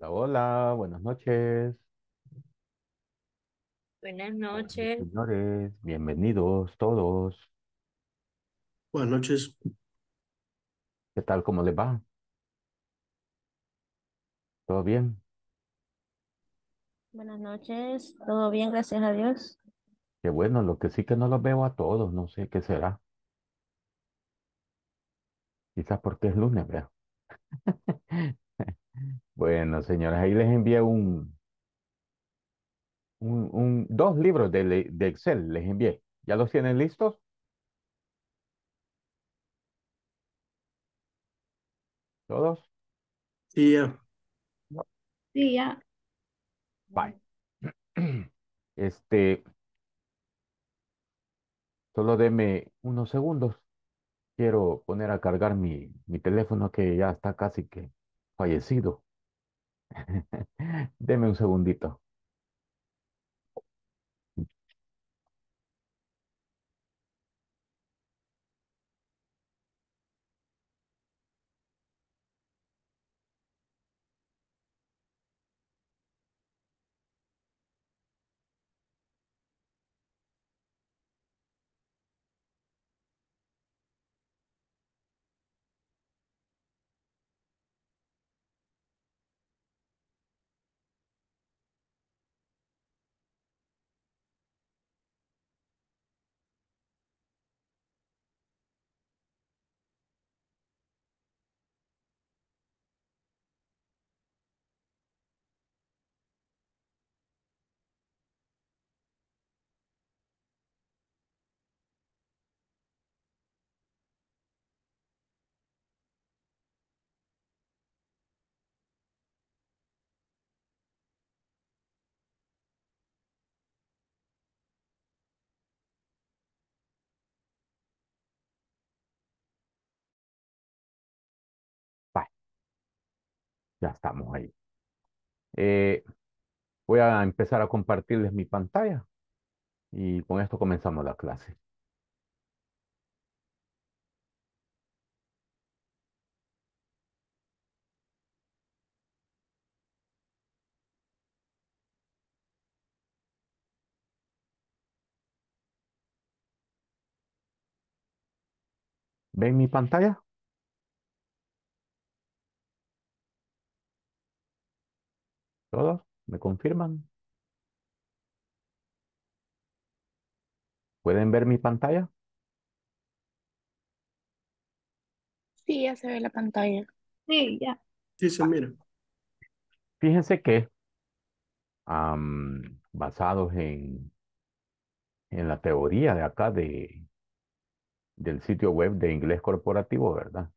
Hola, buenas noches. Buenas noches, señores, bienvenidos todos. Buenas noches. ¿Qué tal? ¿Cómo les va? ¿Todo bien? Buenas noches. ¿Todo bien? Gracias a Dios. Qué bueno, lo que sí que no los veo a todos, no sé qué será. Quizás porque es lunes, ¿verdad? Bueno, señores, ahí les envié un, un, dos libros de, Excel, les envié. ¿Ya los tienen listos? ¿Todos? Sí, ya. Sí, ya. Bye. Este, solo deme unos segundos. Quiero poner a cargar mi, mi teléfono que ya está casi que fallecido. Deme un segundito. Ya estamos ahí. Eh, voy a empezar a compartirles mi pantalla y con esto comenzamos la clase. ¿Ven mi pantalla? ¿Todos? ¿Me confirman? ¿Pueden ver mi pantalla? Sí, ya se ve la pantalla. Sí, ya. Sí, se mira. Fíjense que, basados en, en la teoría de acá de, del sitio web de inglés corporativo, ¿verdad?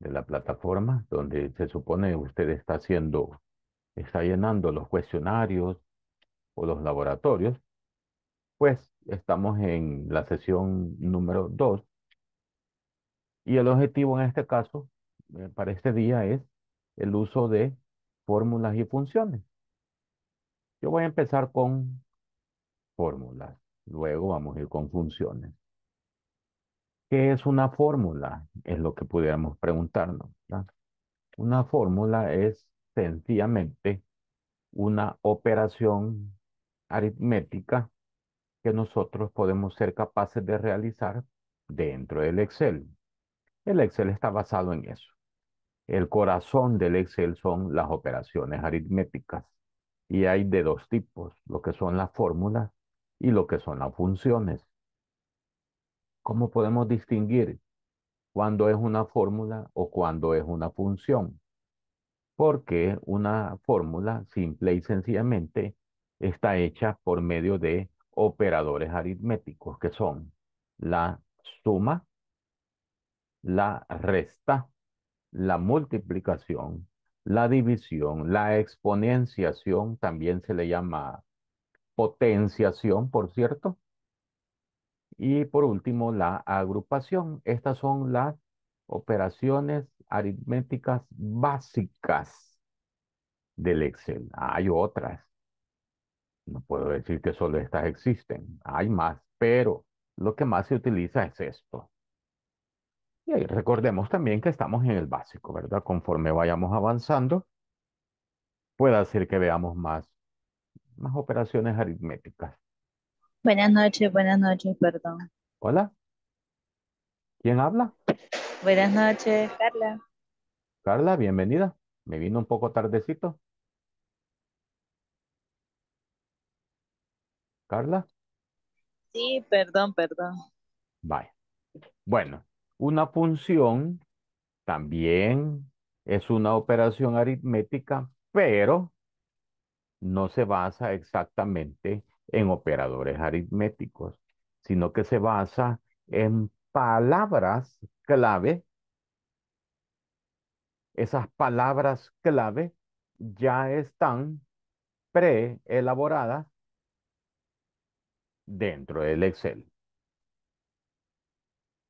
De la plataforma donde se supone usted está haciendo está llenando los cuestionarios o los laboratorios, pues estamos en la sesión número 2 y el objetivo en este caso eh, para este día es el uso de fórmulas y funciones. Yo voy a empezar con fórmulas, luego vamos a ir con funciones. ¿Qué es una fórmula? Es lo que pudiéramos preguntarnos. Una fórmula es sencillamente una operación aritmética que nosotros podemos ser capaces de realizar dentro del Excel. El Excel está basado en eso. El corazón del Excel son las operaciones aritméticas y hay de dos tipos, lo que son las fórmulas y lo que son las funciones. ¿Cómo podemos distinguir cuándo es una fórmula o cuándo es una función? porque una fórmula simple y sencillamente está hecha por medio de operadores aritméticos que son la suma, la resta, la multiplicación, la división, la exponenciación, también se le llama potenciación, por cierto. Y por último, la agrupación. Estas son las operaciones aritméticas básicas del Excel. Hay otras. No puedo decir que solo estas existen. Hay más, pero lo que más se utiliza es esto. Y ahí recordemos también que estamos en el básico, ¿verdad? Conforme vayamos avanzando, puede ser que veamos más, más operaciones aritméticas. Buenas noches, buenas noches, perdón. Hola. ¿Quién habla? Buenas noches, Carla. Carla, bienvenida. Me vino un poco tardecito. Carla. Sí, perdón, perdón. Vaya. Bueno, una función también es una operación aritmética, pero no se basa exactamente en operadores aritméticos, sino que se basa en palabras clave, esas palabras clave ya están preelaboradas dentro del Excel.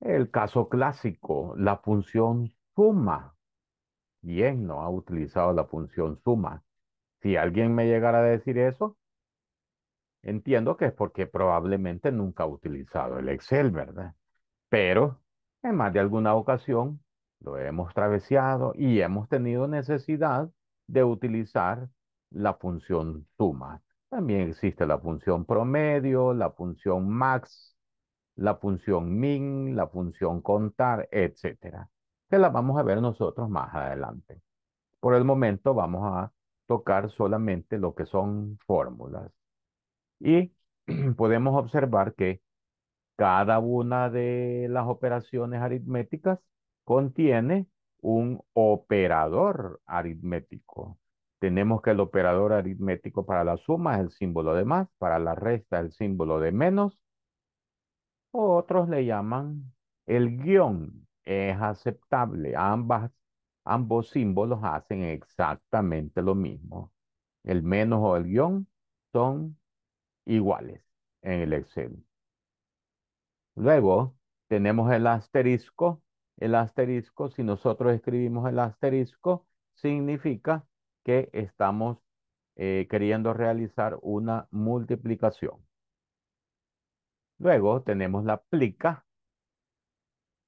El caso clásico, la función suma. ¿Quién no ha utilizado la función suma? Si alguien me llegara a decir eso, entiendo que es porque probablemente nunca ha utilizado el Excel, ¿verdad? Pero en más de alguna ocasión lo hemos travesado y hemos tenido necesidad de utilizar la función suma. También existe la función promedio, la función max, la función min, la función contar, etcétera, que la vamos a ver nosotros más adelante. Por el momento vamos a tocar solamente lo que son fórmulas. Y podemos observar que cada una de las operaciones aritméticas contiene un operador aritmético. Tenemos que el operador aritmético para la suma es el símbolo de más, para la resta es el símbolo de menos. otros le llaman el guión. Es aceptable. Ambas, ambos símbolos hacen exactamente lo mismo. El menos o el guión son iguales en el Excel. Luego tenemos el asterisco. El asterisco, si nosotros escribimos el asterisco, significa que estamos eh, queriendo realizar una multiplicación. Luego tenemos la plica.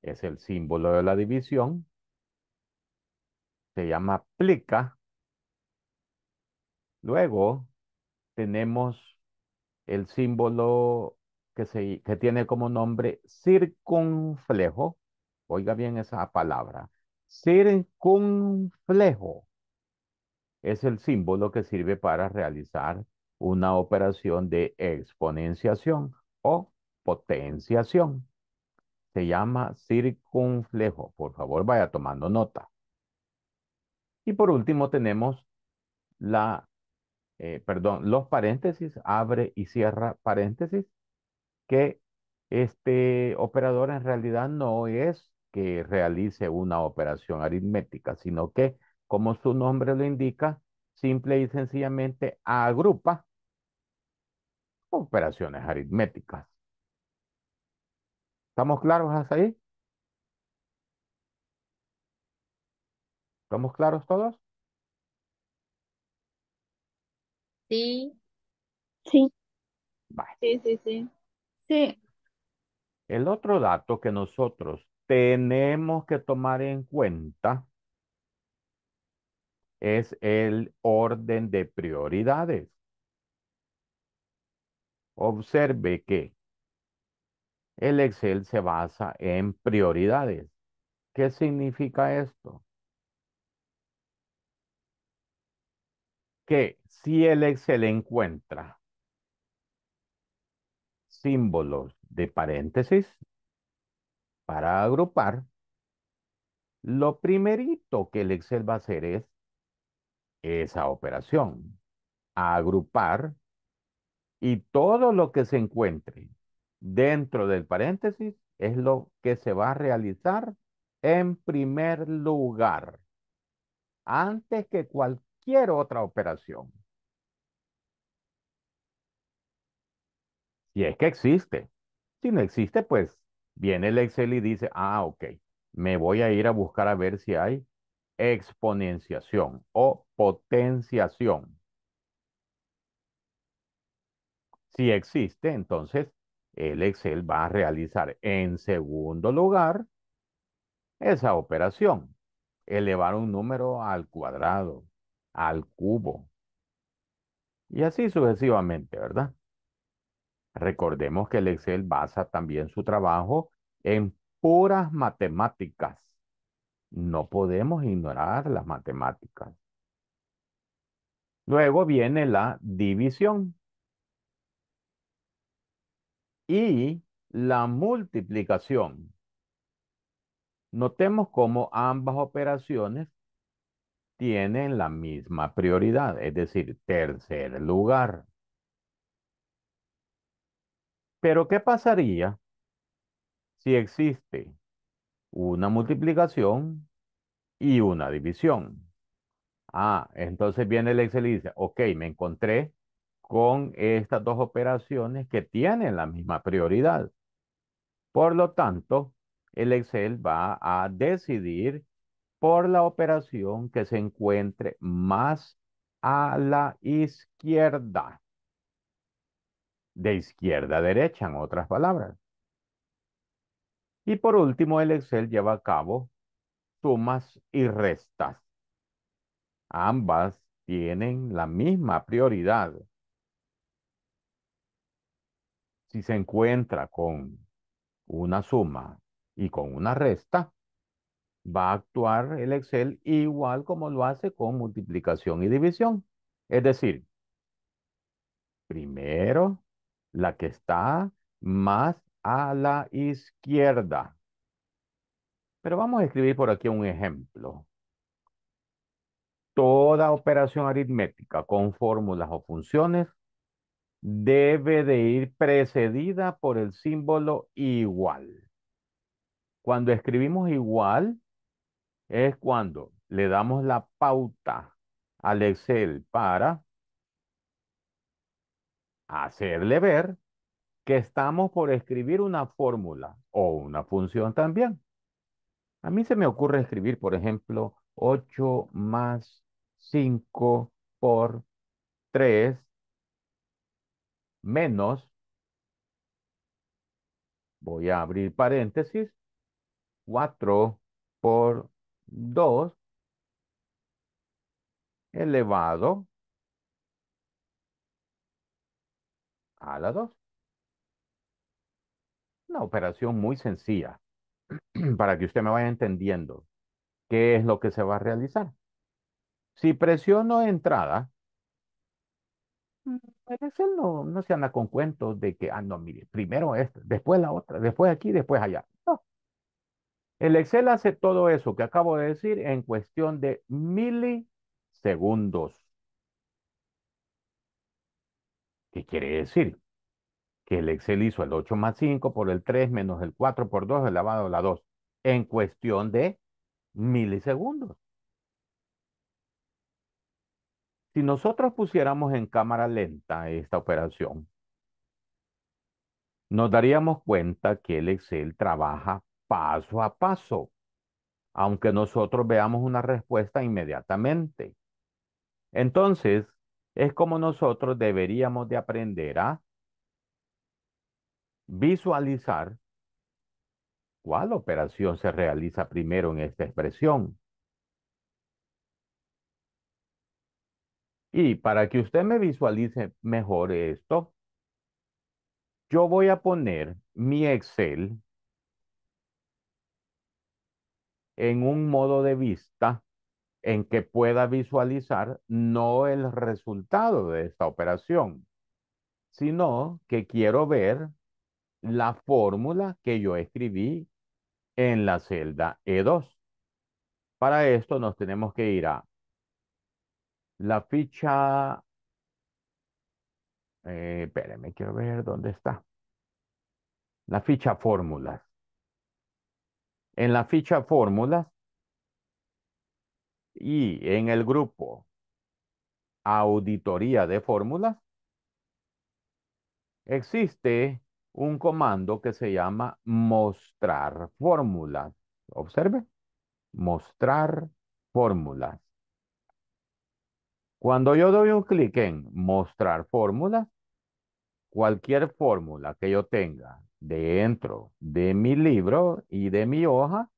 Es el símbolo de la división. Se llama plica. Luego tenemos el símbolo que, tiene como nombre circunflejo. Oiga bien esa palabra. Circunflejo es el símbolo que sirve para realizar una operación de exponenciación o potenciación. Se llama circunflejo. Por favor, vaya tomando nota. Y por último tenemos la, eh, perdón, los paréntesis, abre y cierra paréntesis, que este operador en realidad no es que realice una operación aritmética, sino que, como su nombre lo indica, simple y sencillamente agrupa operaciones aritméticas. ¿Estamos claros hasta ahí? ¿Estamos claros todos? Sí. Sí. Sí, sí, sí. Sí. El otro dato que nosotros tenemos que tomar en cuenta es el orden de prioridades. Observe que el Excel se basa en prioridades. ¿Qué significa esto? Que si el Excel encuentra símbolos de paréntesis para agrupar, lo primerito que el Excel va a hacer es esa operación, agrupar y todo lo que se encuentre dentro del paréntesis es lo que se va a realizar en primer lugar, antes que cualquier otra operación. Y es que existe. Si no existe, pues viene el Excel y dice, ah, ok, me voy a ir a buscar a ver si hay exponenciación o potenciación. Si existe, entonces el Excel va a realizar en segundo lugar esa operación. Elevar un número al cuadrado, al cubo. Y así sucesivamente, ¿verdad? Recordemos que el Excel basa también su trabajo en puras matemáticas. No podemos ignorar las matemáticas. Luego viene la división. Y la multiplicación. Notemos cómo ambas operaciones tienen la misma prioridad, es decir, tercer lugar. Pero ¿qué pasaría si existe una multiplicación y una división? Ah, entonces viene el Excel y dice, ok, me encontré con estas dos operaciones que tienen la misma prioridad. Por lo tanto, el Excel va a decidir por la operación que se encuentre más a la izquierda de izquierda a derecha, en otras palabras. Y por último, el Excel lleva a cabo sumas y restas. Ambas tienen la misma prioridad. Si se encuentra con una suma y con una resta, va a actuar el Excel igual como lo hace con multiplicación y división. Es decir, primero la que está más a la izquierda. Pero vamos a escribir por aquí un ejemplo. Toda operación aritmética con fórmulas o funciones debe de ir precedida por el símbolo igual. Cuando escribimos igual es cuando le damos la pauta al Excel para hacerle ver que estamos por escribir una fórmula o una función también. A mí se me ocurre escribir, por ejemplo, 8 más 5 por 3 menos, voy a abrir paréntesis, 4 por 2 elevado a la 2. Una operación muy sencilla para que usted me vaya entendiendo qué es lo que se va a realizar. Si presiono entrada, mm, El no, no se anda con cuentos de que, ah, no, mire, primero esta, después la otra, después aquí, después allá. No. El Excel hace todo eso que acabo de decir en cuestión de milisegundos. ¿Qué quiere decir? Que el Excel hizo el 8 más 5 por el 3 menos el 4 por 2 elevado a la 2 en cuestión de milisegundos. Si nosotros pusiéramos en cámara lenta esta operación, nos daríamos cuenta que el Excel trabaja paso a paso, aunque nosotros veamos una respuesta inmediatamente. Entonces, es como nosotros deberíamos de aprender a visualizar cuál operación se realiza primero en esta expresión. Y para que usted me visualice mejor esto, yo voy a poner mi Excel en un modo de vista en que pueda visualizar no el resultado de esta operación, sino que quiero ver la fórmula que yo escribí en la celda E2. Para esto nos tenemos que ir a la ficha... Eh, espérenme, quiero ver dónde está. La ficha fórmulas. En la ficha fórmulas y en el grupo auditoría de fórmulas, existe un comando que se llama mostrar fórmulas. Observe, mostrar fórmulas. Cuando yo doy un clic en mostrar fórmulas, cualquier fórmula que yo tenga dentro de mi libro y de mi hoja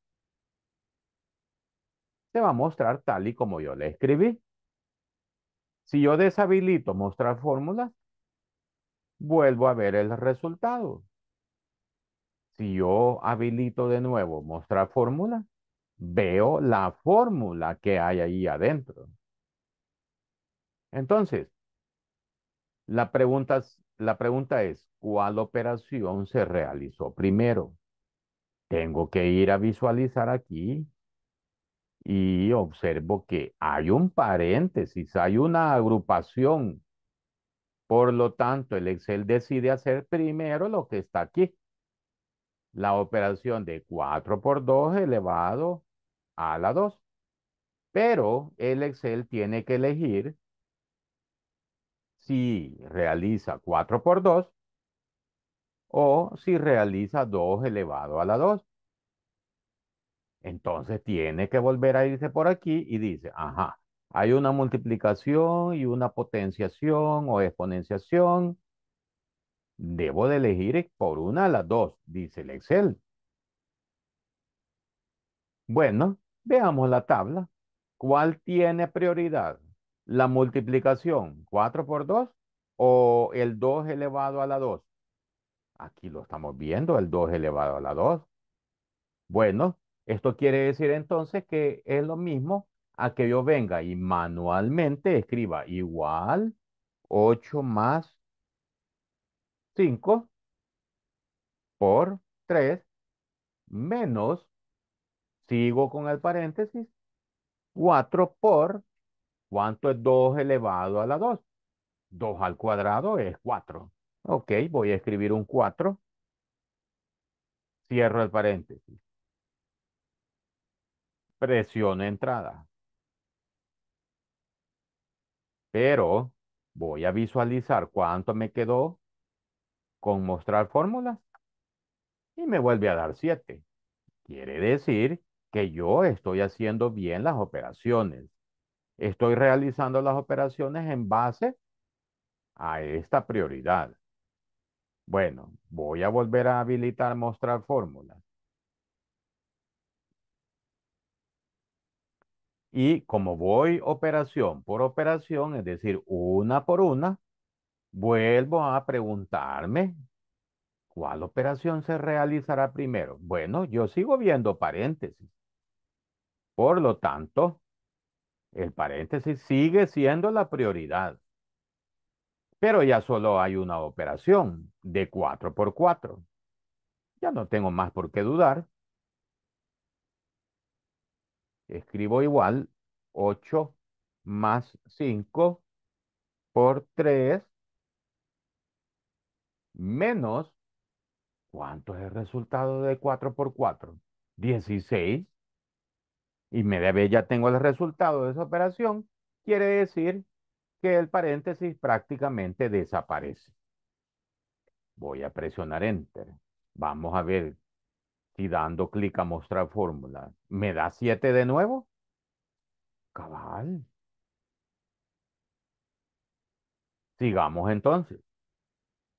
va a mostrar tal y como yo le escribí. Si yo deshabilito mostrar fórmulas, vuelvo a ver el resultado. Si yo habilito de nuevo mostrar fórmula, veo la fórmula que hay ahí adentro. Entonces, la pregunta, la pregunta es, ¿cuál operación se realizó primero? Tengo que ir a visualizar aquí y observo que hay un paréntesis, hay una agrupación. Por lo tanto, el Excel decide hacer primero lo que está aquí. La operación de 4 por 2 elevado a la 2. Pero el Excel tiene que elegir si realiza 4 por 2 o si realiza 2 elevado a la 2. Entonces tiene que volver a irse por aquí y dice, ajá, hay una multiplicación y una potenciación o exponenciación. Debo de elegir por una a las dos, dice el Excel. Bueno, veamos la tabla. ¿Cuál tiene prioridad? ¿La multiplicación 4 por 2 o el 2 elevado a la 2? Aquí lo estamos viendo, el 2 elevado a la 2. Bueno, esto quiere decir entonces que es lo mismo a que yo venga y manualmente escriba igual 8 más 5 por 3 menos, sigo con el paréntesis, 4 por, ¿cuánto es 2 elevado a la 2? 2 al cuadrado es 4. Ok, voy a escribir un 4. Cierro el paréntesis presiona entrada. Pero voy a visualizar cuánto me quedó con mostrar fórmulas. Y me vuelve a dar 7. Quiere decir que yo estoy haciendo bien las operaciones. Estoy realizando las operaciones en base a esta prioridad. Bueno, voy a volver a habilitar mostrar fórmulas. Y como voy operación por operación, es decir, una por una, vuelvo a preguntarme cuál operación se realizará primero. Bueno, yo sigo viendo paréntesis. Por lo tanto, el paréntesis sigue siendo la prioridad. Pero ya solo hay una operación de 4 por 4. Ya no tengo más por qué dudar escribo igual 8 más 5 por 3 menos, ¿cuánto es el resultado de 4 por 4? 16. Y media vez ya tengo el resultado de esa operación, quiere decir que el paréntesis prácticamente desaparece. Voy a presionar Enter. Vamos a ver y dando clic a mostrar fórmula, ¿me da 7 de nuevo? Cabal. Sigamos entonces.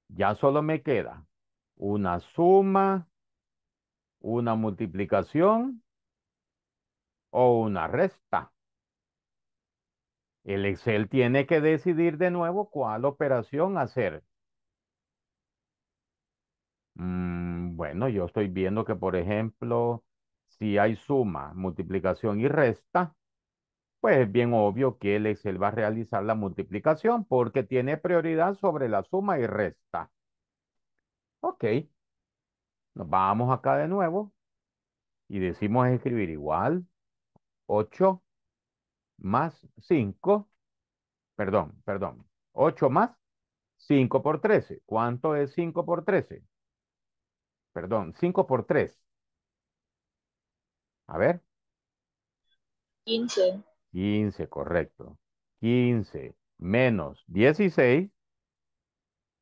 Ya solo me queda una suma, una multiplicación o una resta. El Excel tiene que decidir de nuevo cuál operación hacer. Mm, bueno, yo estoy viendo que, por ejemplo, si hay suma, multiplicación y resta, pues es bien obvio que el Excel va a realizar la multiplicación porque tiene prioridad sobre la suma y resta. Ok. Nos vamos acá de nuevo y decimos escribir igual 8 más 5, perdón, perdón, 8 más 5 por 13. ¿Cuánto es 5 por 13? Perdón, 5 por 3. A ver. 15. 15, correcto. 15 menos 16.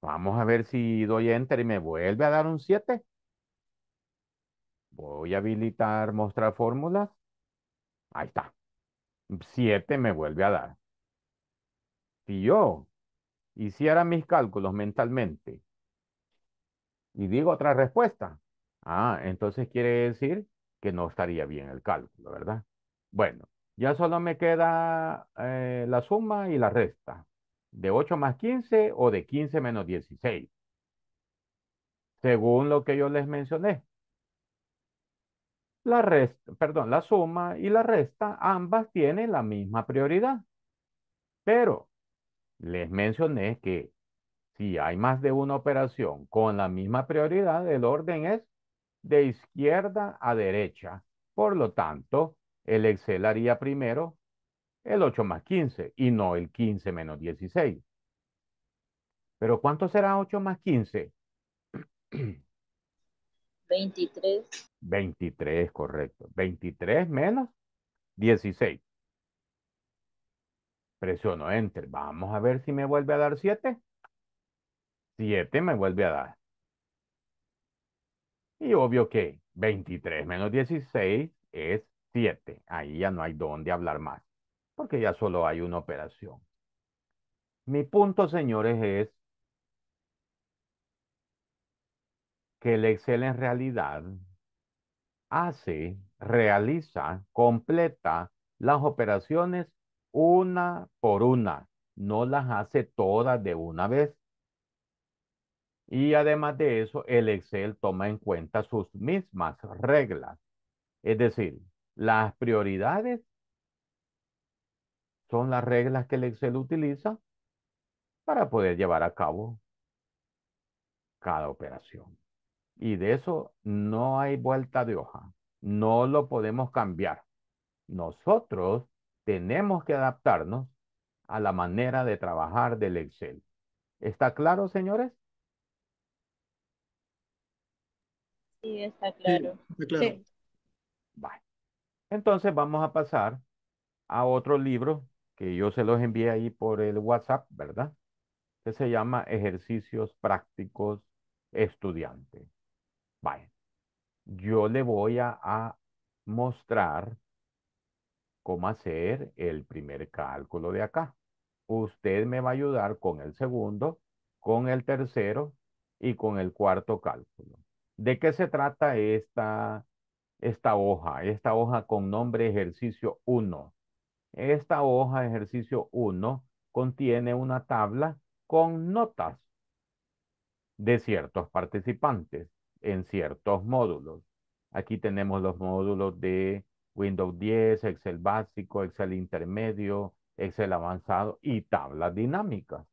Vamos a ver si doy enter y me vuelve a dar un 7. Voy a habilitar mostrar fórmulas. Ahí está. 7 me vuelve a dar. Si yo hiciera mis cálculos mentalmente y digo otra respuesta, ah, entonces quiere decir que no estaría bien el cálculo, ¿verdad? Bueno, ya solo me queda eh, la suma y la resta, de 8 más 15 o de 15 menos 16, según lo que yo les mencioné. La resta, perdón, la suma y la resta, ambas tienen la misma prioridad. Pero les mencioné que si hay más de una operación con la misma prioridad, el orden es de izquierda a derecha. Por lo tanto, el Excel haría primero el 8 más 15 y no el 15 menos 16. ¿Pero cuánto será 8 más 15? 23. 23, correcto. 23 menos 16. Presiono Enter. Vamos a ver si me vuelve a dar 7. 7 me vuelve a dar. Y obvio que 23 menos 16 es 7. Ahí ya no hay dónde hablar más, porque ya solo hay una operación. Mi punto, señores, es que el Excel en realidad hace, realiza, completa las operaciones una por una. No las hace todas de una vez. Y además de eso, el Excel toma en cuenta sus mismas reglas. Es decir, las prioridades son las reglas que el Excel utiliza para poder llevar a cabo cada operación. Y de eso no hay vuelta de hoja. No lo podemos cambiar. Nosotros tenemos que adaptarnos a la manera de trabajar del Excel. ¿Está claro, señores? Sí, está claro. claro. Vale. Entonces vamos a pasar a otro libro que yo se los envié ahí por el WhatsApp, ¿verdad? Que se llama Ejercicios Prácticos Estudiante. Vale. Yo le voy a mostrar cómo hacer el primer cálculo de acá. Usted me va a ayudar con el segundo, con el tercero y con el cuarto cálculo. ¿De qué se trata esta, esta hoja? Esta hoja con nombre ejercicio 1. Esta hoja ejercicio 1 contiene una tabla con notas de ciertos participantes en ciertos módulos. Aquí tenemos los módulos de Windows 10, Excel básico, Excel intermedio, Excel avanzado y tablas dinámicas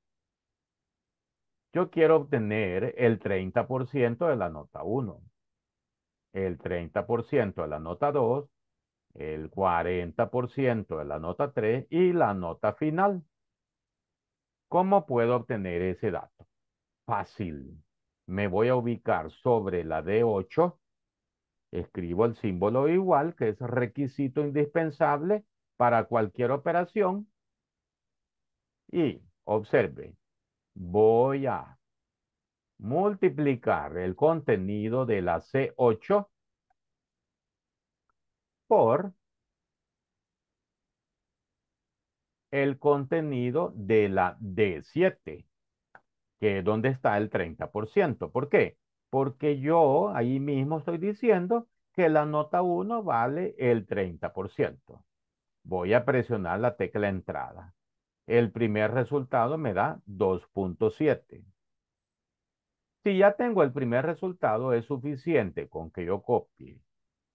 yo quiero obtener el 30% de la nota 1, el 30% de la nota 2, el 40% de la nota 3 y la nota final. ¿Cómo puedo obtener ese dato? Fácil. Me voy a ubicar sobre la D8. Escribo el símbolo igual, que es requisito indispensable para cualquier operación. Y observe, voy a multiplicar el contenido de la C8 por el contenido de la D7, que es donde está el 30%. ¿Por qué? Porque yo ahí mismo estoy diciendo que la nota 1 vale el 30%. Voy a presionar la tecla entrada el primer resultado me da 2.7. Si ya tengo el primer resultado, es suficiente con que yo copie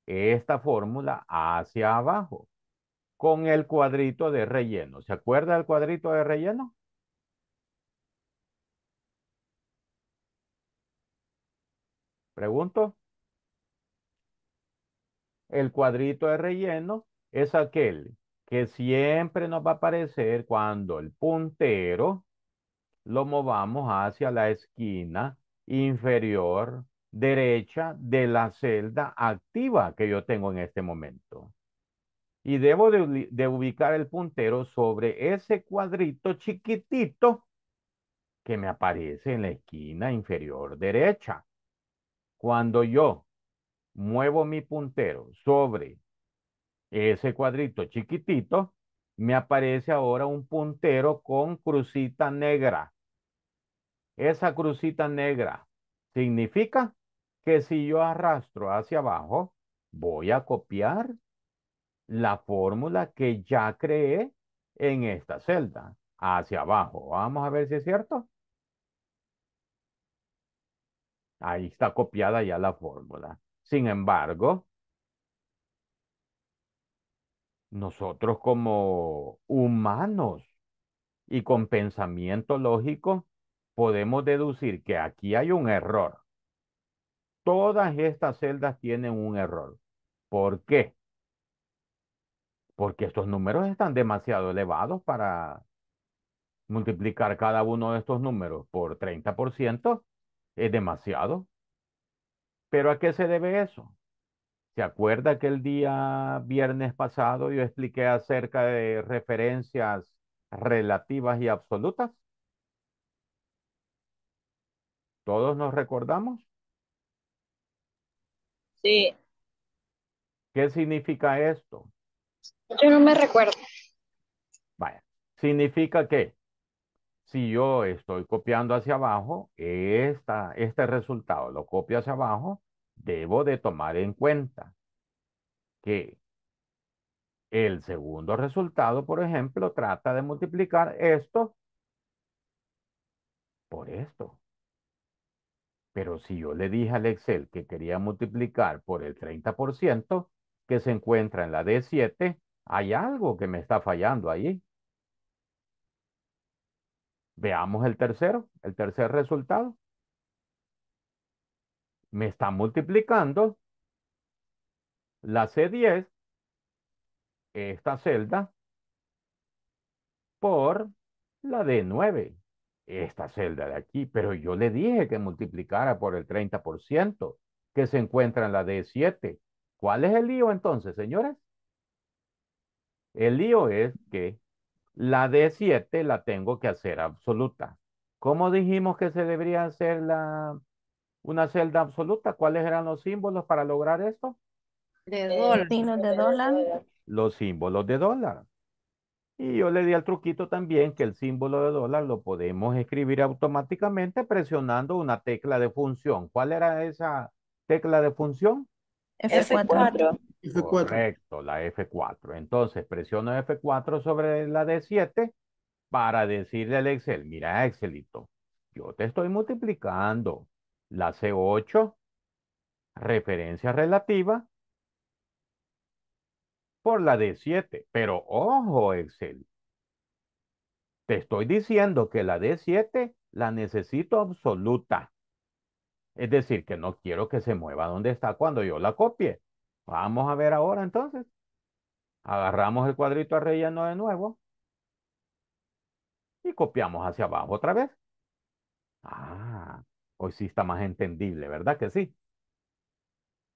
esta fórmula hacia abajo con el cuadrito de relleno. ¿Se acuerda del cuadrito de relleno? Pregunto. El cuadrito de relleno es aquel que siempre nos va a aparecer cuando el puntero lo movamos hacia la esquina inferior derecha de la celda activa que yo tengo en este momento. Y debo de, de ubicar el puntero sobre ese cuadrito chiquitito que me aparece en la esquina inferior derecha. Cuando yo muevo mi puntero sobre ese cuadrito chiquitito, me aparece ahora un puntero con crucita negra. Esa crucita negra significa que si yo arrastro hacia abajo, voy a copiar la fórmula que ya creé en esta celda, hacia abajo. Vamos a ver si es cierto. Ahí está copiada ya la fórmula. Sin embargo, nosotros como humanos y con pensamiento lógico podemos deducir que aquí hay un error. Todas estas celdas tienen un error. ¿Por qué? Porque estos números están demasiado elevados para multiplicar cada uno de estos números por 30%. Es demasiado. ¿Pero a qué se debe eso? ¿Se acuerda que el día viernes pasado yo expliqué acerca de referencias relativas y absolutas? ¿Todos nos recordamos? Sí. ¿Qué significa esto? Yo no me recuerdo. Vaya, significa que si yo estoy copiando hacia abajo, esta, este resultado lo copio hacia abajo, debo de tomar en cuenta que el segundo resultado, por ejemplo, trata de multiplicar esto por esto. Pero si yo le dije al Excel que quería multiplicar por el 30% que se encuentra en la D7, hay algo que me está fallando ahí. Veamos el tercero, el tercer resultado me está multiplicando la C10, esta celda, por la D9, esta celda de aquí. Pero yo le dije que multiplicara por el 30% que se encuentra en la D7. ¿Cuál es el lío entonces, señores? El lío es que la D7 la tengo que hacer absoluta. ¿Cómo dijimos que se debería hacer la una celda absoluta. ¿Cuáles eran los símbolos para lograr esto? De eh, dólar. Los símbolos de dólar. Y yo le di al truquito también que el símbolo de dólar lo podemos escribir automáticamente presionando una tecla de función. ¿Cuál era esa tecla de función? F4. F4. Correcto, la F4. Entonces presiono F4 sobre la D7 para decirle al Excel, mira Excelito, yo te estoy multiplicando la C8, referencia relativa, por la D7. Pero ojo, Excel. Te estoy diciendo que la D7 la necesito absoluta. Es decir, que no quiero que se mueva donde está cuando yo la copie. Vamos a ver ahora entonces. Agarramos el cuadrito relleno de nuevo. Y copiamos hacia abajo otra vez. Ah, hoy sí está más entendible, ¿verdad que sí?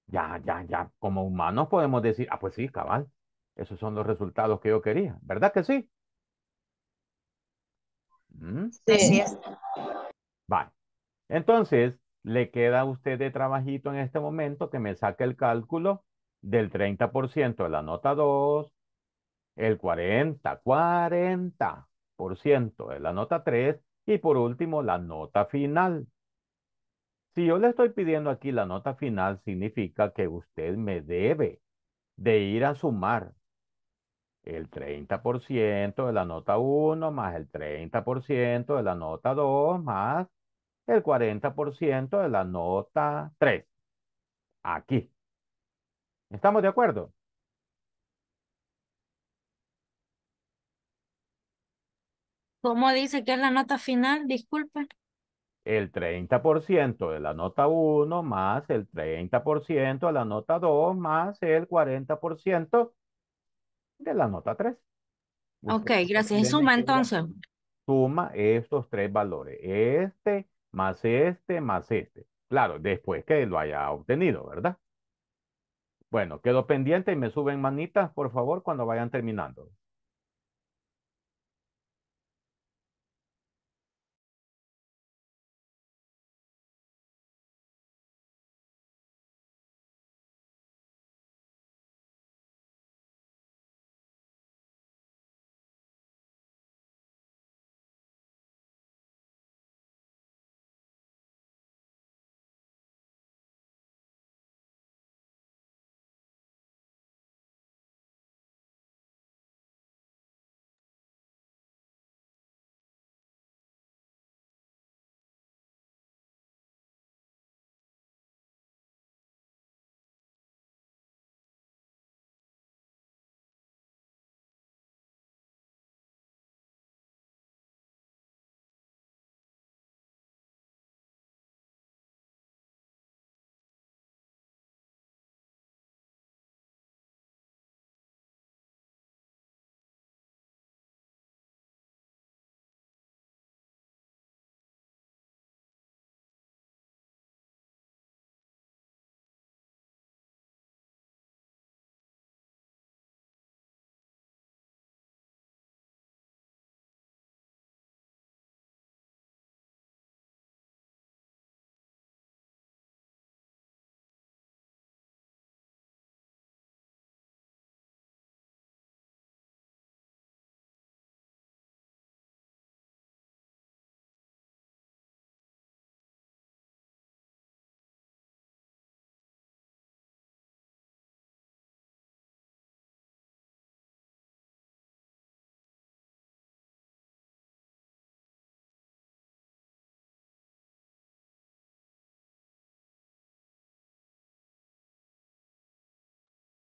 Ya, ya, ya, como humanos podemos decir, ah, pues sí, cabal, esos son los resultados que yo quería, ¿verdad que sí? Mm, sí, Vale. Entonces, le queda a usted de trabajito en este momento que me saque el cálculo del 30% de la nota 2, el 40, 40% de la nota 3 y por último la nota final. Si yo le estoy pidiendo aquí la nota final, significa que usted me debe de ir a sumar el 30% de la nota 1 más el 30% de la nota 2 más el 40% de la nota 3. Aquí. ¿Estamos de acuerdo? ¿Cómo dice que es la nota final? Disculpe el 30% de la nota 1 más el 30% de la nota 2 más el 40% de la nota 3. ok, gracias. Suma entonces. Suma estos tres valores, este más este más este. Claro, después que lo haya obtenido, ¿verdad? Bueno, quedo pendiente y me suben manitas, por favor, cuando vayan terminando.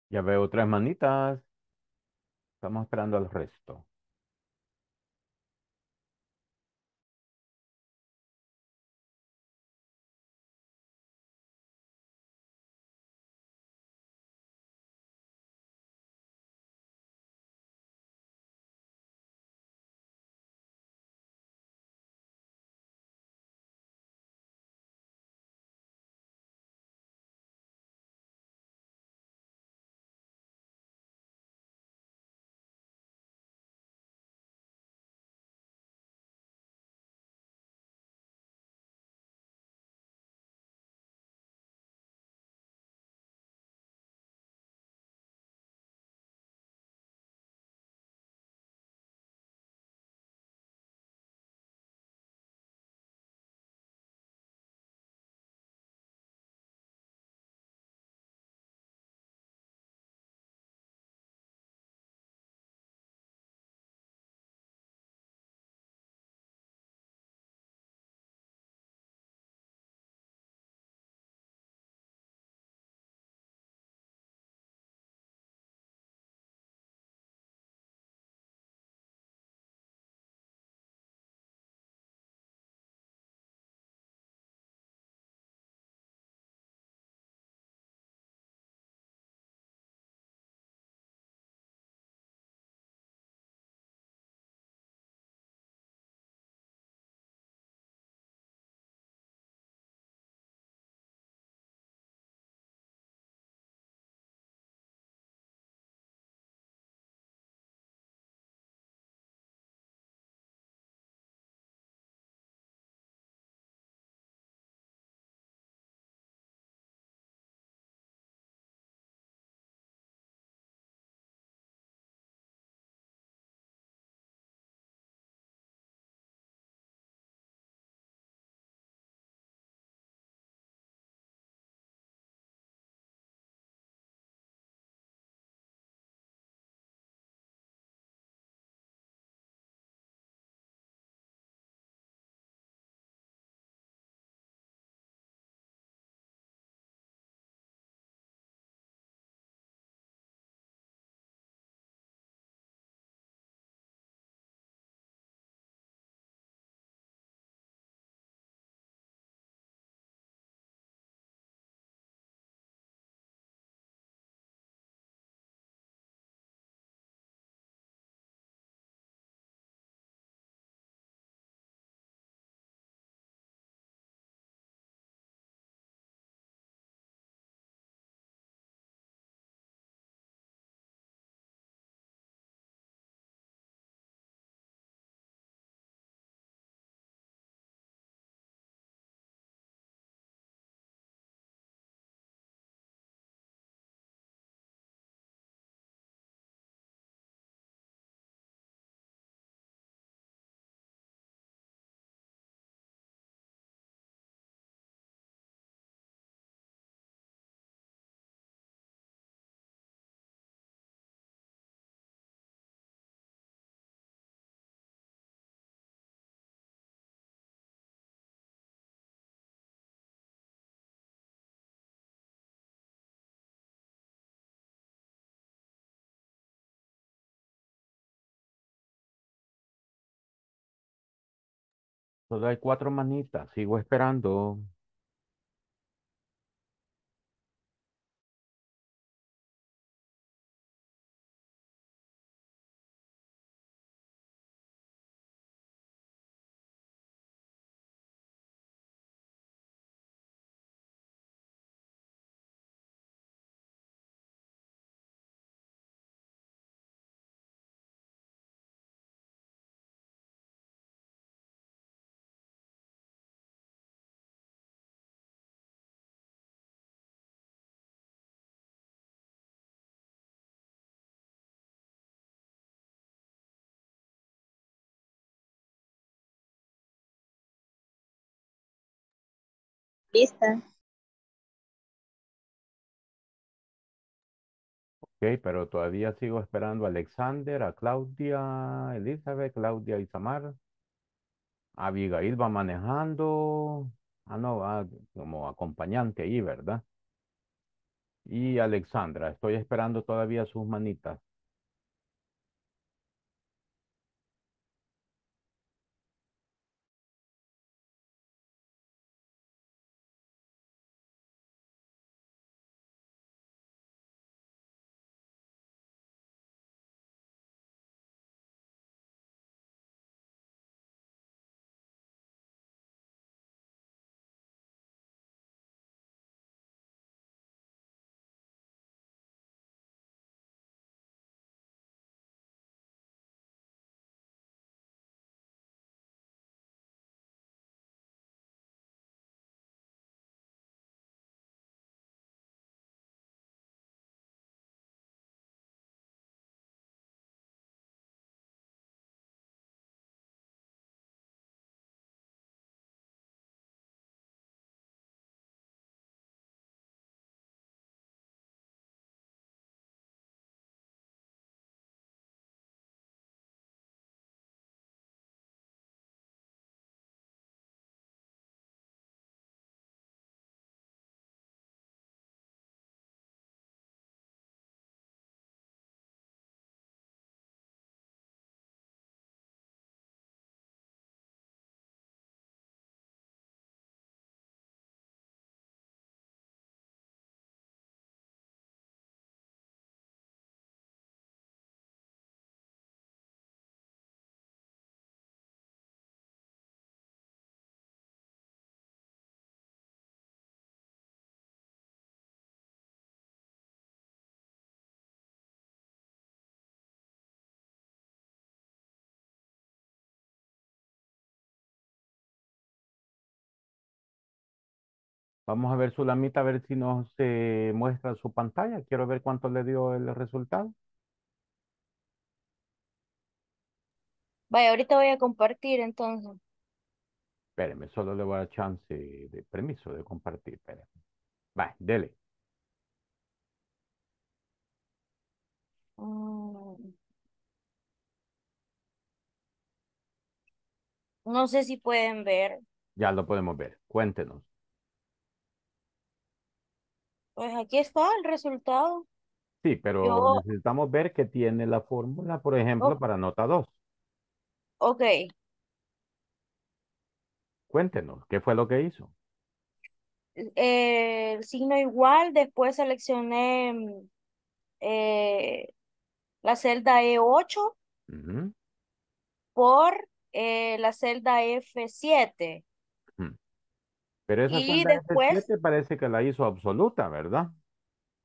Ya veo tres manitas. Está mostrando al resto. Solo hay cuatro manitas. Sigo esperando. Ok, pero todavía sigo esperando a Alexander, a Claudia, Elizabeth, Claudia y Samar. Abigail va manejando. Ah, no, va como acompañante ahí, ¿verdad? Y Alexandra, estoy esperando todavía sus manitas. Vamos a ver su lamita a ver si nos eh, muestra su pantalla. Quiero ver cuánto le dio el resultado. Vaya, ahorita voy a compartir entonces. Espéreme, solo le voy a dar chance de permiso de compartir. Espéreme. Va, dele. Mm. No sé si pueden ver. Ya lo podemos ver. Cuéntenos. Pues aquí está el resultado. Sí, pero necesitamos ver qué tiene la fórmula, por ejemplo, para nota 2. Ok. Cuéntenos, ¿qué fue lo que hizo? el signo igual, después seleccioné eh, la celda E8 por eh, la celda F7. Pero esa y después, parece que la hizo absoluta, ¿verdad?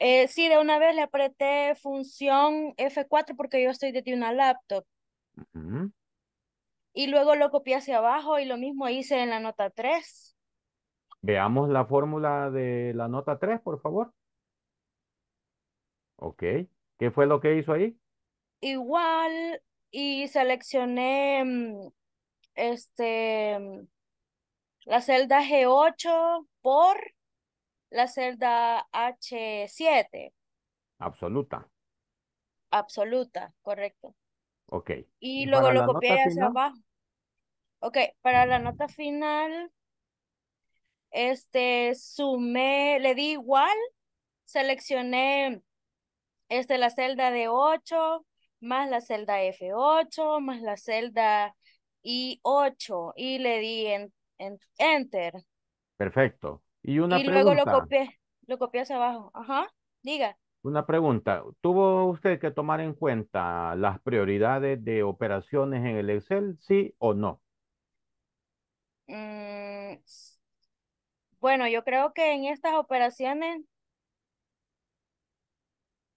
Eh, sí, de una vez le apreté función F4 porque yo estoy desde una laptop. Y luego lo copié hacia abajo y lo mismo hice en la nota 3. Veamos la fórmula de la nota 3, por favor. Ok. ¿Qué fue lo que hizo ahí? Igual y seleccioné mm, este mm, la celda G8 por la celda H7. Absoluta. Absoluta, correcto. Ok. Y, luego lo copié hacia abajo. Ok, para la nota final, este, sumé, le di igual, seleccioné este, la celda d 8, más la celda F8, más la celda I8, y le di en enter. Perfecto. Y una luego lo copié, lo copié hacia abajo. Ajá, diga. Una pregunta. ¿Tuvo usted que tomar en cuenta las prioridades de operaciones en el Excel, sí o no? Mm, bueno, yo creo que en estas operaciones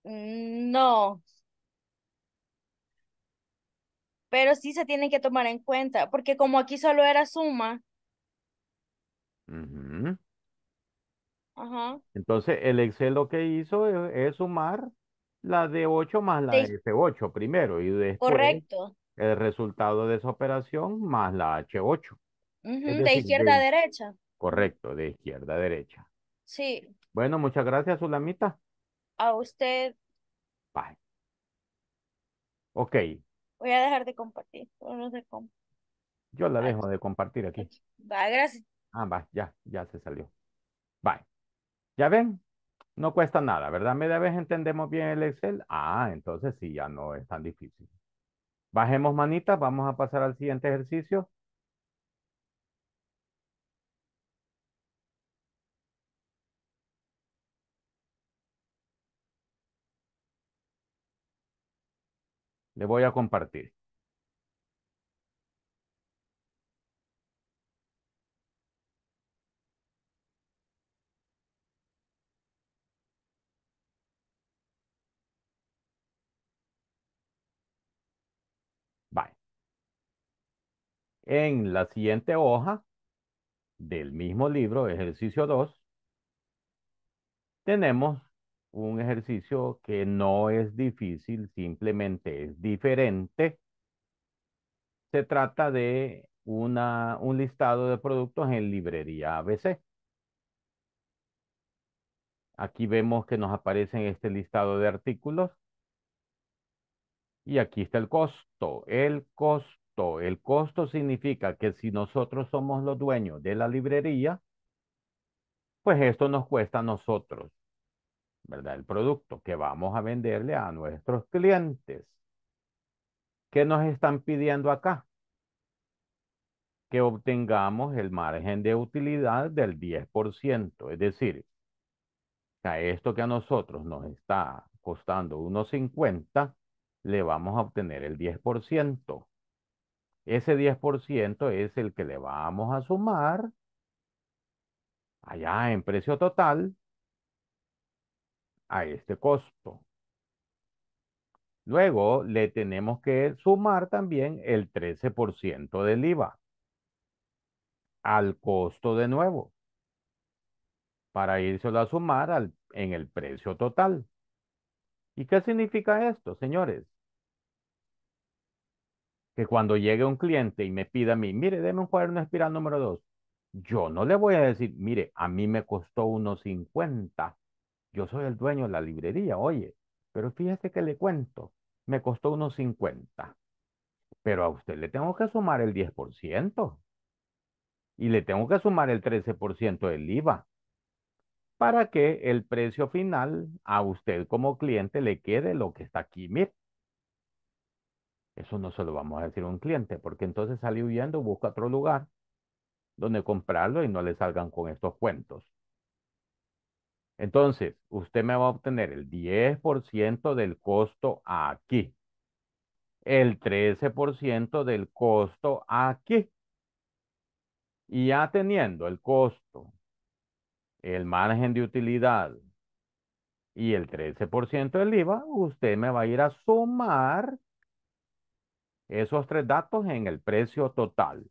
mm, no. Pero sí se tienen que tomar en cuenta, porque como aquí solo era suma, entonces, el Excel lo que hizo e-, es, sumar la d 8 más la F8 primero y después el resultado de esa operación más la H8. de izquierda a derecha. Correcto, de izquierda a derecha. Sí. Bueno, muchas gracias, Zulamita A usted. Bye. Ok. Voy a dejar de compartir. No sé cómo. Yo la dejo de compartir aquí. Va, gracias. Ah, va, ya, ya se salió. Bye. ¿Ya ven? No cuesta nada, ¿verdad? Media vez entendemos bien el Excel. Ah, entonces sí, ya no es tan difícil. Bajemos manitas, vamos a pasar al siguiente ejercicio. Le voy a compartir. En la siguiente hoja del mismo libro, ejercicio 2, tenemos un ejercicio que no es difícil, simplemente es diferente. Se trata de una, un listado de productos en librería ABC. Aquí vemos que nos aparece este listado de artículos. Y aquí está el costo. El costo el costo significa que si nosotros somos los dueños de la librería, pues esto nos cuesta a nosotros, ¿verdad? El producto que vamos a venderle a nuestros clientes. ¿Qué nos están pidiendo acá? Que obtengamos el margen de utilidad del 10%, es decir, a esto que a nosotros nos está costando unos 50, le vamos a obtener el 10%. Ese 10% es el que le vamos a sumar allá en precio total a este costo. Luego le tenemos que sumar también el 13% del IVA al costo de nuevo para irse a sumar al, en el precio total. ¿Y qué significa esto, señores? que cuando llegue un cliente y me pida a mí, mire, deme un cuaderno espiral número 2, yo no le voy a decir, mire, a mí me costó unos 50, yo soy el dueño de la librería, oye, pero fíjese que le cuento, me costó unos 50, pero a usted le tengo que sumar el 10% y le tengo que sumar el 13% del IVA para que el precio final a usted como cliente le quede lo que está aquí, mire. Eso no se lo vamos a decir a un cliente, porque entonces sale huyendo, busca otro lugar donde comprarlo y no le salgan con estos cuentos. Entonces, usted me va a obtener el 10% del costo aquí, el 13% del costo aquí. Y ya teniendo el costo, el margen de utilidad y el 13% del IVA, usted me va a ir a sumar esos tres datos en el precio total.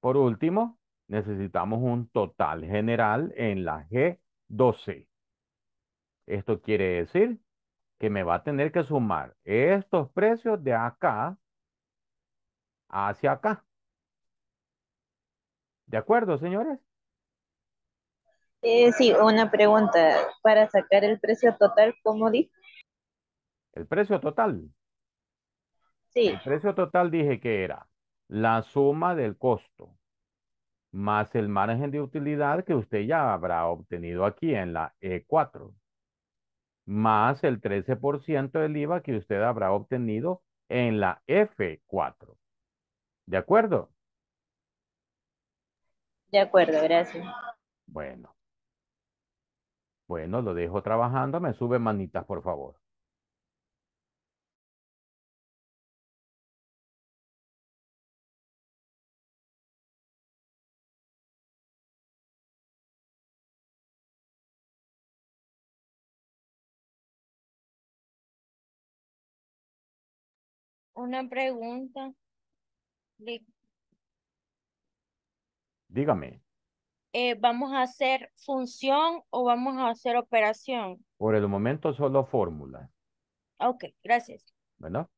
Por último, necesitamos un total general en la G12. Esto quiere decir que me va a tener que sumar estos precios de acá hacia acá. ¿De acuerdo, señores? Eh, sí, una pregunta. Para sacar el precio total, ¿cómo dice? El precio total. El precio total dije que era la suma del costo más el margen de utilidad que usted ya habrá obtenido aquí en la E4, más el 13% del IVA que usted habrá obtenido en la F4. ¿De acuerdo? De acuerdo, gracias. Bueno. Bueno, lo dejo trabajando. Me sube manitas, por favor. Una pregunta. Dígame. Eh, ¿vamos a hacer función o vamos a hacer operación? Por el momento solo fórmula, Ok, gracias. ¿verdad?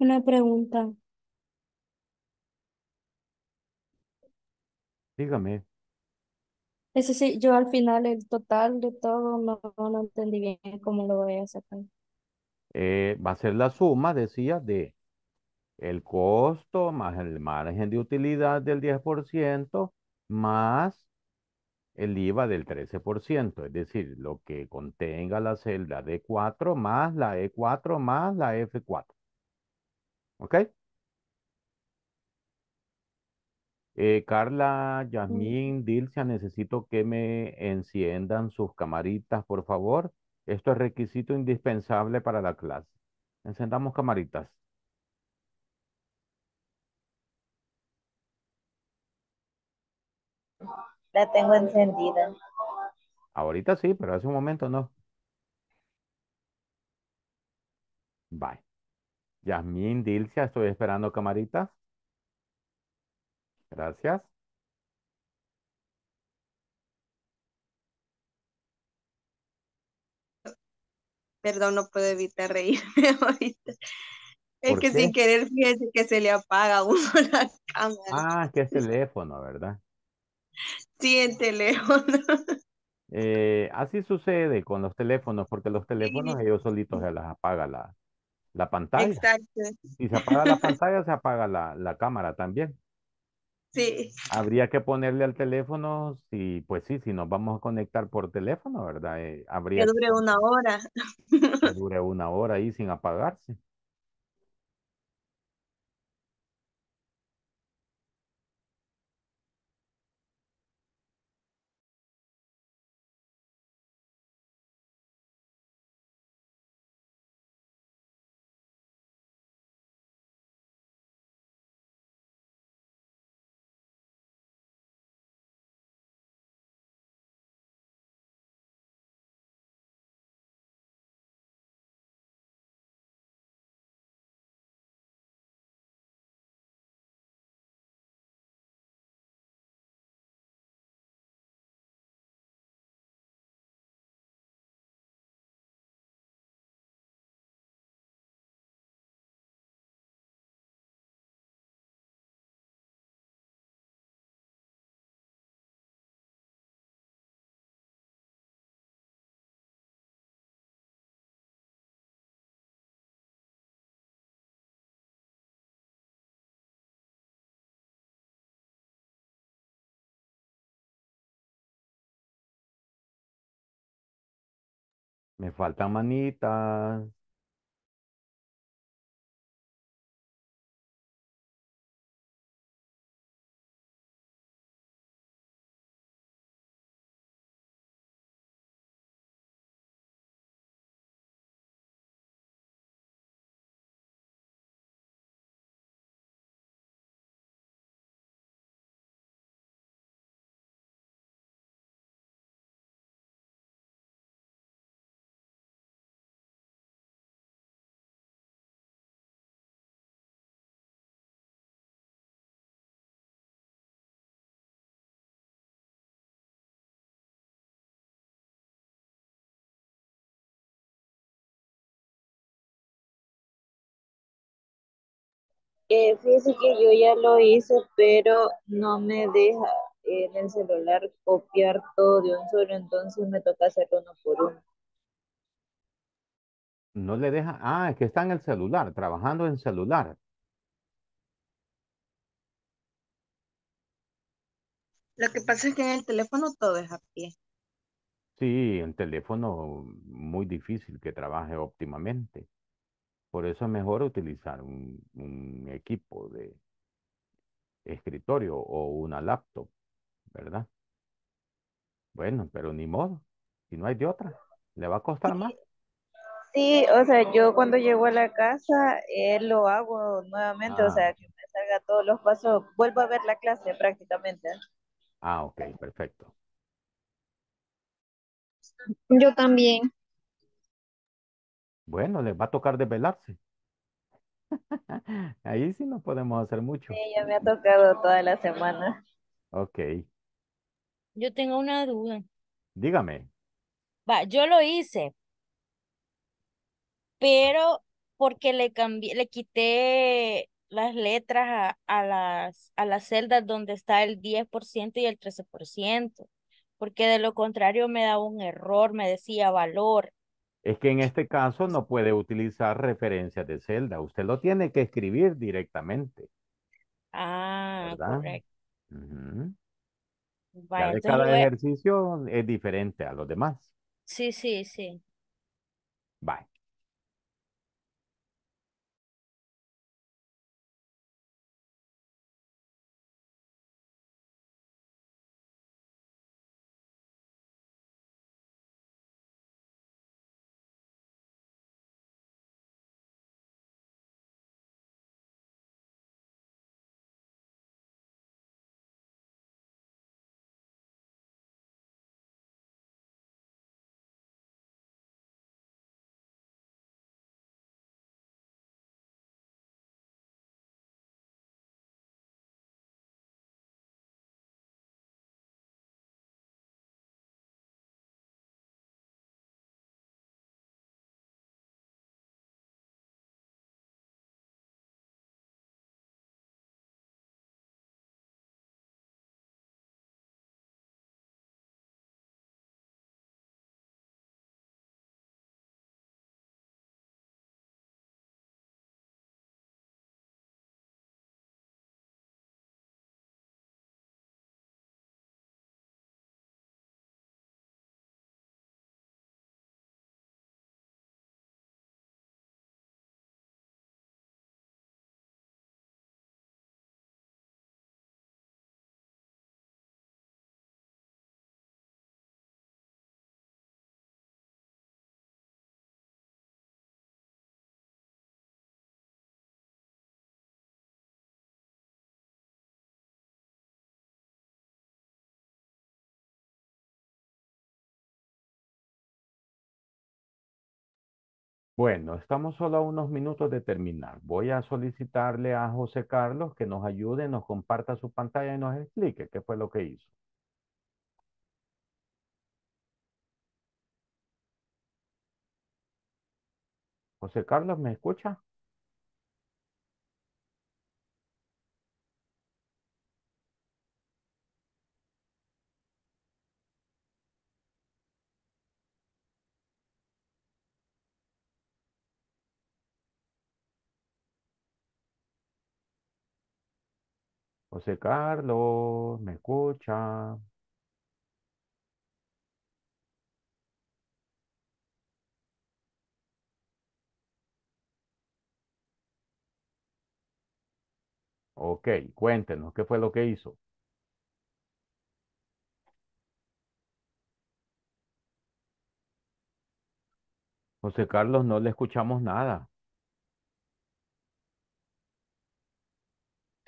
Una pregunta. Dígame. Ese sí, yo al final el total de todo no, no entendí bien cómo lo voy a hacer. Eh, va a ser la suma, decía, de el costo más el margen de utilidad del 10% más el IVA del 13%, es decir, lo que contenga la celda D4 más la E4 más la F4. ¿Ok? Eh, Carla, Yasmín, Dilcia, necesito que me enciendan sus camaritas, por favor. Esto es requisito indispensable para la clase. Encendamos camaritas. La tengo encendida. Ahorita sí, pero hace un momento no. Bye. Yasmín, Dilcia, estoy esperando camaritas. Gracias. Perdón, no puedo evitar reírme ahorita. Es que sin querer, fíjense que se le apaga a uno la cámara. Ah, que es teléfono, ¿verdad? Sí, en teléfono. Eh, así sucede con los teléfonos, porque los teléfonos ellos solitos se las apaga la, la pantalla. Exacto. Si se apaga la pantalla, se apaga la, cámara también. Sí. Habría que ponerle al teléfono, si, pues sí, si nos vamos a conectar por teléfono, ¿verdad? Eh, habría que dure una hora. Que dure una hora ahí sin apagarse. Me faltan manitas. Eh, fíjese que yo ya lo hice, pero no me deja en el celular copiar todo de un solo, entonces me toca hacerlo uno por uno. No le deja. Ah, es que está en el celular, trabajando en celular. Lo que pasa es que en el teléfono todo es a pie. Sí, en teléfono muy difícil que trabaje óptimamente. Por eso es mejor utilizar un, equipo de escritorio o una laptop, ¿verdad? Bueno, pero ni modo, si no hay de otra, le va a costar más. Sí, o sea, yo cuando llego a la casa él eh, lo hago nuevamente, o sea, ah. que me salga todos los pasos, vuelvo a ver la clase prácticamente. Ah, ok, perfecto. Yo también. Bueno, les va a tocar desvelarse. Ahí sí no podemos hacer mucho. Sí, ya me ha tocado toda la semana. Ok. Yo tengo una duda. Dígame. Va, yo lo hice, pero porque le cambié, le quité las letras a, las, a las celdas donde está el 10% y el 13%, porque de lo contrario me daba un error, me decía valor es que en este caso no puede utilizar referencias de celda. Usted lo tiene que escribir directamente. Ah, correcto. cada ejercicio es diferente a los demás. Sí, sí, sí. Bye. Bueno, estamos solo a unos minutos de terminar. Voy a solicitarle a José Carlos que nos ayude, nos comparta su pantalla y nos explique qué fue lo que hizo. José Carlos, ¿me escucha? José Carlos, ¿me escucha? Ok, cuéntenos, ¿qué fue lo que hizo? José Carlos, no le escuchamos nada.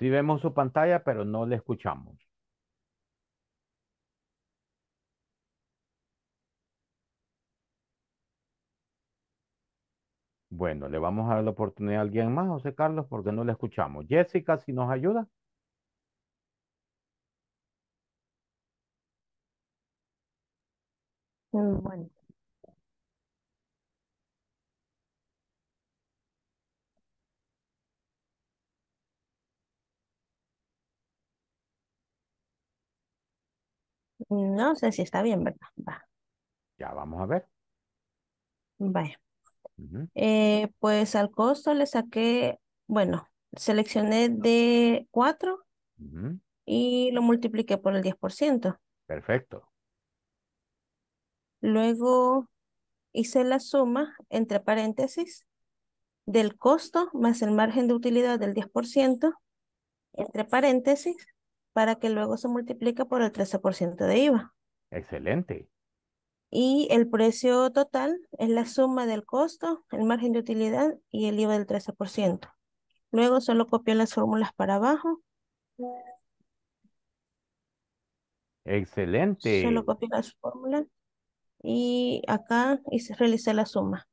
Sí vemos su pantalla, pero no le escuchamos. Bueno, le vamos a dar la oportunidad a alguien más, José Carlos, porque no le escuchamos. Jessica, si nos ayuda. Eh, bueno, No sé si está bien, ¿verdad? Va. Ya vamos a ver. Vaya. Eh, pues al costo le saqué, bueno, seleccioné de 4 y lo multipliqué por el 10%. Perfecto. Luego hice la suma entre paréntesis del costo más el margen de utilidad del 10% entre paréntesis para que luego se multiplique por el 13% de IVA. Excelente. Y el precio total es la suma del costo, el margen de utilidad y el IVA del 13%. Luego solo copio las fórmulas para abajo. Excelente. Solo copio las fórmulas y acá realice la suma.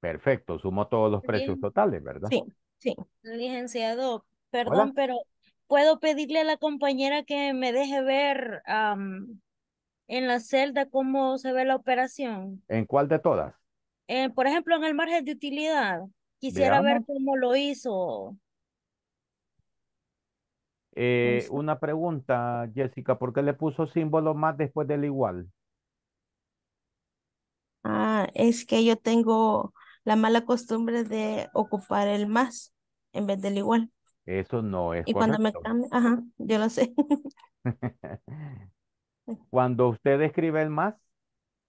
Perfecto, sumo todos los precios totales, ¿verdad? Sí, sí. Licenciado, perdón, pero puedo pedirle a la compañera que me deje ver en la celda cómo se ve la operación. ¿En cuál de todas? Eh, por ejemplo, en el margen de utilidad. Quisiera ver cómo lo hizo. Eh, este. una pregunta, Jessica, ¿por qué le puso símbolo más después del igual? Ah, es que yo tengo la mala costumbre de ocupar el más en vez del igual. Eso no es. Y cuando me ajá, yo lo sé. cuando usted escribe el más,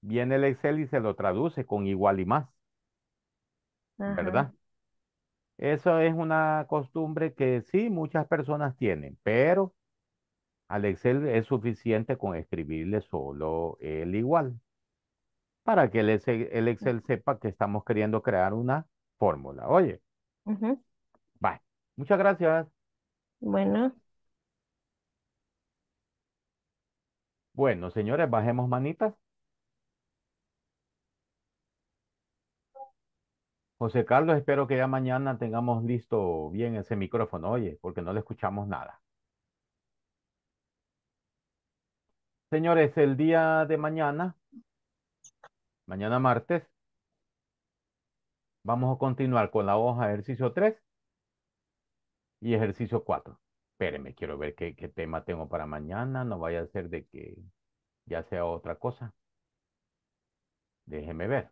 viene el Excel y se lo traduce con igual y más. ¿Verdad? Eso es una costumbre que sí, muchas personas tienen, pero al Excel es suficiente con escribirle solo el igual para que el Excel, sepa que estamos queriendo crear una fórmula. Oye, Bye. Muchas gracias. Bueno, Bueno, señores, bajemos manitas. José Carlos, espero que ya mañana tengamos listo bien ese micrófono, oye, porque no le escuchamos nada. Señores, el día de mañana, mañana martes, vamos a continuar con la hoja ejercicio 3 y ejercicio 4. Espéreme, quiero ver qué, tema tengo para mañana. No vaya a ser de que ya sea otra cosa. Déjeme ver.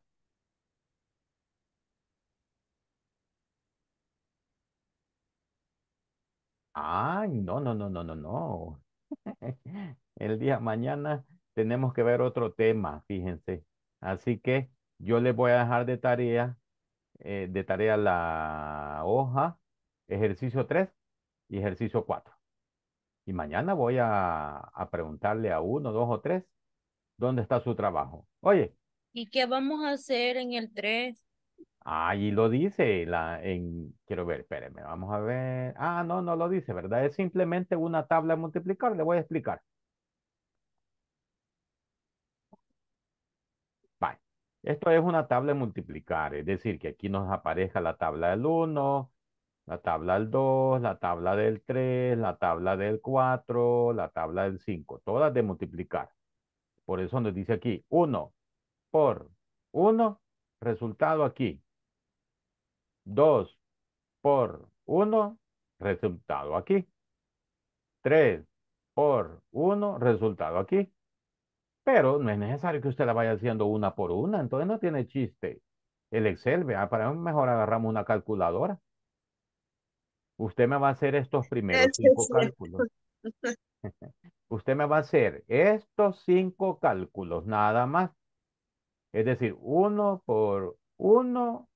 Ay, no, no, no, no, no, no. El día mañana tenemos que ver otro tema, fíjense. Así que yo les voy a dejar de tarea, eh, de tarea la hoja ejercicio 3 y ejercicio 4. Y mañana voy a, preguntarle a uno, dos o tres dónde está su trabajo. Oye. ¿Y qué vamos a hacer en el 3? y lo dice, la, quiero ver, espérenme, vamos a ver. Ah, no, no lo dice, ¿verdad? Es simplemente una tabla de multiplicar, le voy a explicar. Vale. Esto es una tabla de multiplicar, es decir, que aquí nos aparezca la tabla del 1, la tabla del 2, la tabla del 3, la tabla del 4, la tabla del 5. Todas de multiplicar. Por eso nos dice aquí 1 por 1, resultado aquí. 2 por 1, resultado aquí. 3 por 1, resultado aquí. Pero no es necesario que usted la vaya haciendo una por una, entonces no tiene chiste. El Excel, vea, para mejor agarramos una calculadora. Usted me va a hacer estos primeros cinco cálculos. Usted me va a hacer estos cinco cálculos, nada más. Es decir, uno por uno,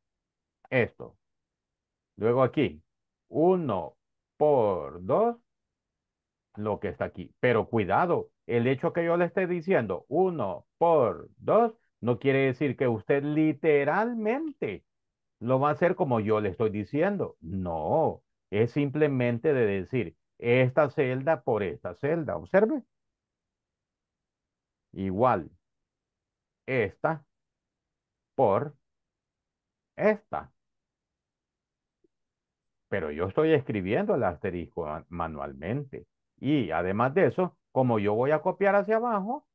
esto. Luego aquí, uno por dos, lo que está aquí. Pero cuidado, el hecho que yo le esté diciendo uno por dos, no quiere decir que usted literalmente lo va a hacer como yo le estoy diciendo. No, es simplemente de decir esta celda por esta celda. Observe. Igual. Esta por esta. Pero yo estoy escribiendo el asterisco manualmente. Y además de eso, como yo voy a copiar hacia abajo,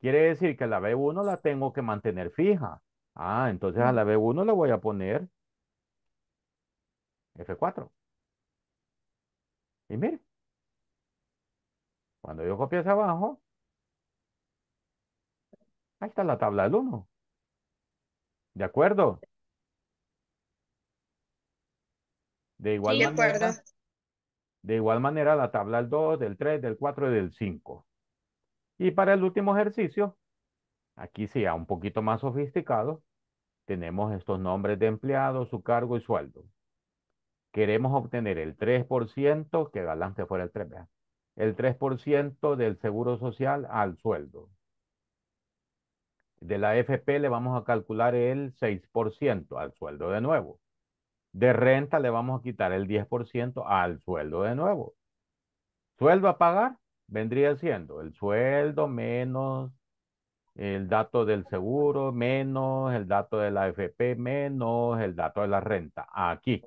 quiere decir que la B1 la tengo que mantener fija. Ah, entonces a la B1 le voy a poner F4. Y miren, cuando yo copio hacia abajo, ahí está la tabla del 1. ¿De acuerdo? De igual manera. De igual manera la tabla del 2, del 3, del 4 y del 5. Y para el último ejercicio, aquí sea un poquito más sofisticado, tenemos estos nombres de empleados, su cargo y sueldo queremos obtener el 3%, que Galante fuera el 3%, el 3% del seguro social al sueldo. De la AFP le vamos a calcular el 6% al sueldo de nuevo. De renta le vamos a quitar el 10% al sueldo de nuevo. Sueldo a pagar vendría siendo el sueldo menos el dato del seguro, menos el dato de la AFP, menos el dato de la renta. Aquí.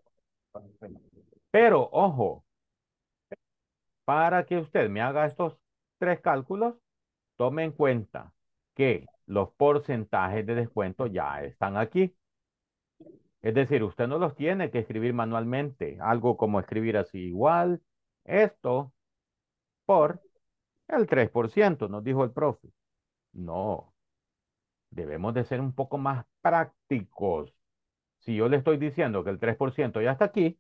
Pero, ojo, para que usted me haga estos tres cálculos, tome en cuenta que los porcentajes de descuento ya están aquí. Es decir, usted no los tiene que escribir manualmente. Algo como escribir así igual, esto por el 3%, nos dijo el profe. No, debemos de ser un poco más prácticos. Si yo le estoy diciendo que el 3% ya está aquí,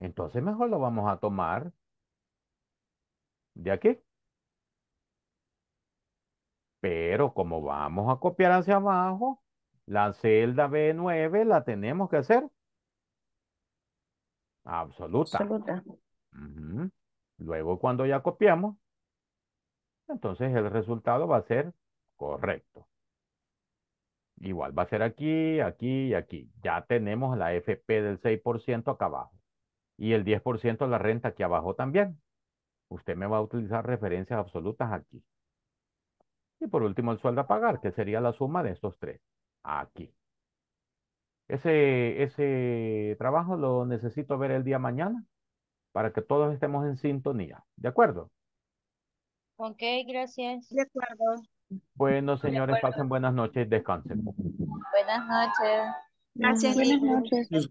entonces mejor lo vamos a tomar de aquí. Pero como vamos a copiar hacia abajo, la celda B9 la tenemos que hacer absoluta. Absoluta. Luego cuando ya copiamos, entonces el resultado va a ser correcto. Igual va a ser aquí, aquí y aquí. Ya tenemos la FP del 6% acá abajo. Y el 10% de la renta aquí abajo también. Usted me va a utilizar referencias absolutas aquí. Y por último, el sueldo a pagar, que sería la suma de estos tres. Aquí. Ese, ese trabajo lo necesito ver el día mañana para que todos estemos en sintonía. ¿De acuerdo? Ok, gracias. De acuerdo. Bueno, señores, pasen buenas noches, descansen. Buenas noches. Gracias, buenas noches.